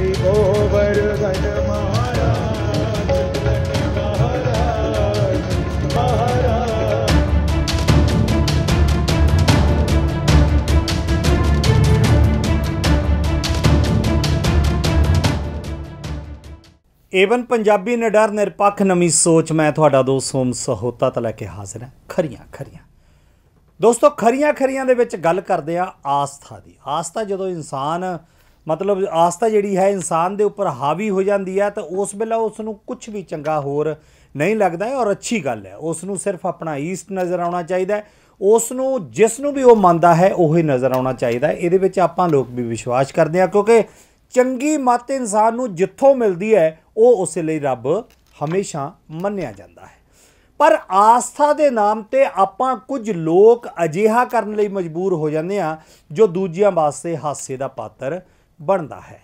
ਮਹਾਰਾਜ ਮਹਾਰਾਜ ਮਹਾਰਾਜ Avon Punjabi ਨਡਰ ਨਿਰਪੱਖ ਨਵੀਂ ਸੋਚ ਮੈਂ ਤੁਹਾਡਾ ਦੋਸਤ ਹੋਮ ਸਹੋਤਾ ਤਾਂ ਲੈ ਕੇ ਹਾਜ਼ਰ ਹਾਂ ਖਰੀਆਂ ਖਰੀਆਂ ਦੋਸਤੋ ਖਰੀਆਂ ਖਰੀਆਂ ਦੇ ਵਿੱਚ ਗੱਲ ਕਰਦੇ ਆ ਆਸਥਾ ਦੀ ਆਸਥਾ ਜਦੋਂ ਇਨਸਾਨ ਮਤਲਬ ਆਸਤਾ ਜਿਹੜੀ ਹੈ ਇਨਸਾਨ ਦੇ ਉੱਪਰ ਹਾਵੀ ਹੋ ਜਾਂਦੀ ਹੈ ਤਾਂ ਉਸ ਵੇਲੇ ਉਸ ਨੂੰ ਕੁਝ ਵੀ ਚੰਗਾ ਹੋਰ ਨਹੀਂ ਲੱਗਦਾ ਔਰ ਅੱਛੀ ਗੱਲ ਹੈ ਉਸ ਨੂੰ ਸਿਰਫ ਆਪਣਾ ਈਸਟ ਨਜ਼ਰ ਆਉਣਾ ਚਾਹੀਦਾ ਹੈ ਉਸ ਨੂੰ ਜਿਸ ਨੂੰ ਵੀ ਉਹ ਮੰਨਦਾ ਹੈ ਉਹ ਹੀ ਨਜ਼ਰ ਆਉਣਾ ਚਾਹੀਦਾ ਹੈ ਇਹਦੇ ਵਿੱਚ ਆਪਾਂ ਲੋਕ ਵੀ ਵਿਸ਼ਵਾਸ ਕਰਦੇ ਹਾਂ ਕਿਉਂਕਿ ਚੰਗੀ ਮੱਤ ਇਨਸਾਨ ਨੂੰ ਜਿੱਥੋਂ ਮਿਲਦੀ ਹੈ ਉਹ ਉਸੇ ਲਈ ਰੱਬ ਹਮੇਸ਼ਾ ਮੰਨਿਆ ਜਾਂਦਾ ਹੈ ਪਰ ਆਸਥਾ ਦੇ ਨਾਮ ਤੇ ਆਪਾਂ ਕੁਝ ਲੋਕ ਅਜੀਹਾ ਕਰਨ ਲਈ ਮਜਬੂਰ ਹੋ ਜਾਂਦੇ ਆ ਜੋ ਦੂਜਿਆਂ ਵਾਸਤੇ ਹਾਸੇ ਦਾ ਪਾਤਰ ਬਣਦਾ ਹੈ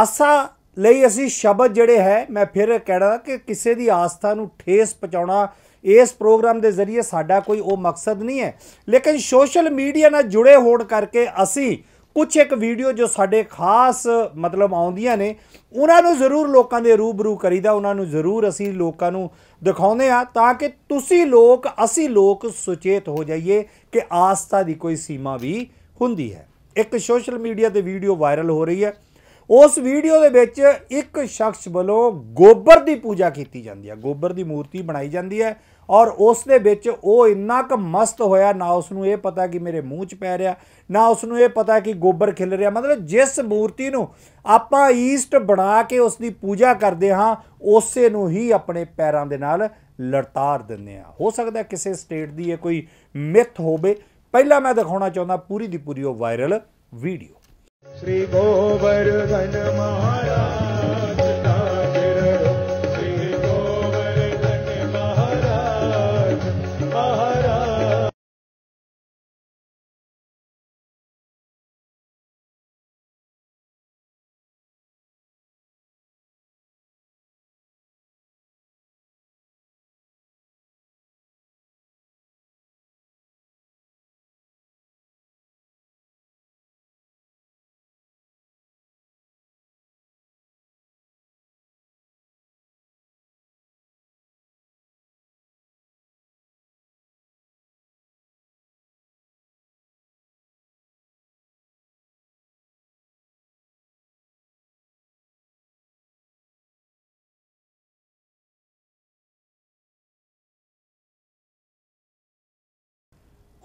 ਆਸਾ ਲਈ ਅਸੀਂ ਸ਼ਬਦ ਜਿਹੜੇ ਹੈ ਮੈਂ ਫਿਰ ਕਹਿਣਾ ਕਿ ਕਿਸੇ ਦੀ ਆਸਥਾ ਨੂੰ ਠੇਸ ਪਹੁੰਚਾਉਣਾ ਇਸ ਪ੍ਰੋਗਰਾਮ ਦੇ ਜ਼ਰੀਏ ਸਾਡਾ ਕੋਈ ਉਹ ਮਕਸਦ ਨਹੀਂ ਹੈ ਲੇਕਿਨ ਸੋਸ਼ਲ ਮੀਡੀਆ ਨਾਲ ਜੁੜੇ ਹੋਣ ਕਰਕੇ ਅਸੀਂ ਕੁਝ ਇੱਕ ਵੀਡੀਓ ਜੋ ਸਾਡੇ ਖਾਸ ਮਤਲਬ ਆਉਂਦੀਆਂ ਨੇ ਉਹਨਾਂ ਨੂੰ ਜ਼ਰੂਰ ਲੋਕਾਂ ਦੇ ਰੂਬਰੂ ਕਰੀਦਾ ਉਹਨਾਂ ਨੂੰ ਜ਼ਰੂਰ ਅਸੀਂ ਲੋਕਾਂ ਨੂੰ ਦਿਖਾਉਂਦੇ ਆ ਤਾਂ ਕਿ ਤੁਸੀਂ ਲੋਕ ਅਸੀਂ ਲੋਕ ਸੁਚੇਤ ਹੋ ਜਾਈਏ ਕਿ ਆਸਤਾ ਦੀ ਕੋਈ ਸੀਮਾ ਵੀ ਹੁੰਦੀ ਹੈ ਇੱਕ ਸੋਸ਼ਲ ਮੀਡੀਆ ਤੇ ਵੀਡੀਓ ਵਾਇਰਲ ਹੋ ਰਹੀ ਹੈ ਉਸ ਵੀਡੀਓ ਦੇ ਵਿੱਚ ਇੱਕ ਸ਼ਖਸ ਵੱਲੋਂ ਗੋਬਰ ਦੀ ਪੂਜਾ ਕੀਤੀ ਜਾਂਦੀ ਹੈ ਗੋਬਰ ਦੀ ਮੂਰਤੀ ਬਣਾਈ ਜਾਂਦੀ ਹੈ ਔਰ ਉਸ ਦੇ ਵਿੱਚ ਉਹ ਇੰਨਾ ਕੁ ਮਸਤ ਹੋਇਆ ਨਾ ਉਸ ਨੂੰ ਇਹ ਪਤਾ ਕਿ ਮੇਰੇ ਮੂੰਹ 'ਚ ਪੈ ਰਿਹਾ ਨਾ ਉਸ ਨੂੰ ਇਹ ਪਤਾ ਕਿ ਗੋਬਰ ਖਿਲ ਰਿਹਾ ਮਤਲਬ ਜਿਸ ਮੂਰਤੀ ਨੂੰ ਆਪਾਂ ਈਸਟ ਬਣਾ ਕੇ ਉਸ ਦੀ ਪੂਜਾ ਕਰਦੇ ਹਾਂ ਉਸੇ ਨੂੰ ਹੀ ਆਪਣੇ ਪੈਰਾਂ ਦੇ ਨਾਲ ਲੜਤਾਰ ਦਿੰਦੇ ਆ ਹੋ ਸਕਦਾ ਕਿਸੇ ਸਟੇਟ ਦੀ ਇਹ ਕੋਈ ਮਿਥ ਹੋਵੇ ਪਹਿਲਾਂ ਮੈਂ ਦਿਖਾਉਣਾ ਚਾਹੁੰਦਾ ਪੂਰੀ ਦੀ ਪੂਰੀ ਉਹ ਵਾਇਰਲ ਵੀਡੀਓ ਸ੍ਰੀ ਗੋਵਰਧਨ ਮਹਾਰਾਜ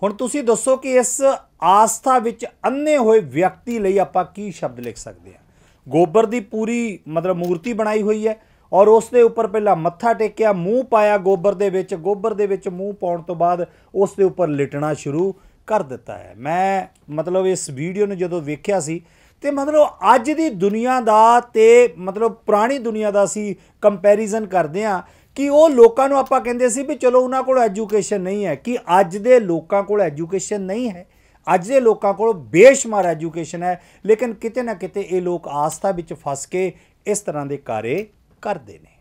ਹੁਣ ਤੁਸੀਂ ਦੱਸੋ ਕਿ ਇਸ ਆਸਥਾ ਵਿੱਚ ਅੰਨੇ ਹੋਏ ਵਿਅਕਤੀ ਲਈ ਆਪਾਂ ਕੀ ਸ਼ਬਦ ਲਿਖ ਸਕਦੇ ਹਾਂ ਗੋਬਰ ਦੀ ਪੂਰੀ ਮਤਲਬ ਮੂਰਤੀ ਬਣਾਈ ਹੋਈ ਹੈ ਔਰ ਉਸ ਦੇ ਉੱਪਰ ਪਹਿਲਾਂ ਮੱਥਾ ਟੇਕਿਆ ਮੂੰਹ ਪਾਇਆ ਗੋਬਰ ਦੇ ਵਿੱਚ ਗੋਬਰ ਦੇ ਵਿੱਚ ਮੂੰਹ ਪਾਉਣ ਤੋਂ ਬਾਅਦ ਉਸ ਦੇ ਉੱਪਰ ਲਿਟਣਾ ਸ਼ੁਰੂ ਕਰ ਦਿੱਤਾ ਹੈ ਮੈਂ ਮਤਲਬ ਇਸ ਵੀਡੀਓ ਨੂੰ ਜਦੋਂ ਵੇਖਿਆ ਸੀ ਤੇ ਮਤਲਬ ਅੱਜ ਦੀ ਦੁਨੀਆ ਦਾ ਤੇ ਮਤਲਬ ਪੁਰਾਣੀ ਦੁਨੀਆ ਦਾ ਸੀ ਕੰਪੈਰੀਜ਼ਨ ਕਰਦੇ ਆ ਕਿ ਉਹ ਲੋਕਾਂ ਨੂੰ ਆਪਾਂ ਕਹਿੰਦੇ ਸੀ ਵੀ ਚਲੋ ਉਹਨਾਂ ਕੋਲ ਐਜੂਕੇਸ਼ਨ ਨਹੀਂ ਹੈ ਕਿ ਅੱਜ ਦੇ ਲੋਕਾਂ ਕੋਲ ਐਜੂਕੇਸ਼ਨ ਨਹੀਂ ਹੈ ਅੱਜ ਦੇ ਲੋਕਾਂ ਕੋਲ ਬੇਸ਼ਮਾਰ ਐਜੂਕੇਸ਼ਨ ਹੈ ਲੇਕਿਨ ਕਿਤੇ ਨਾ ਕਿਤੇ ਇਹ ਲੋਕ ਆਸਥਾ ਵਿੱਚ ਫਸ ਕੇ ਇਸ ਤਰ੍ਹਾਂ ਦੇ ਕਾਰੇ ਕਰਦੇ ਨੇ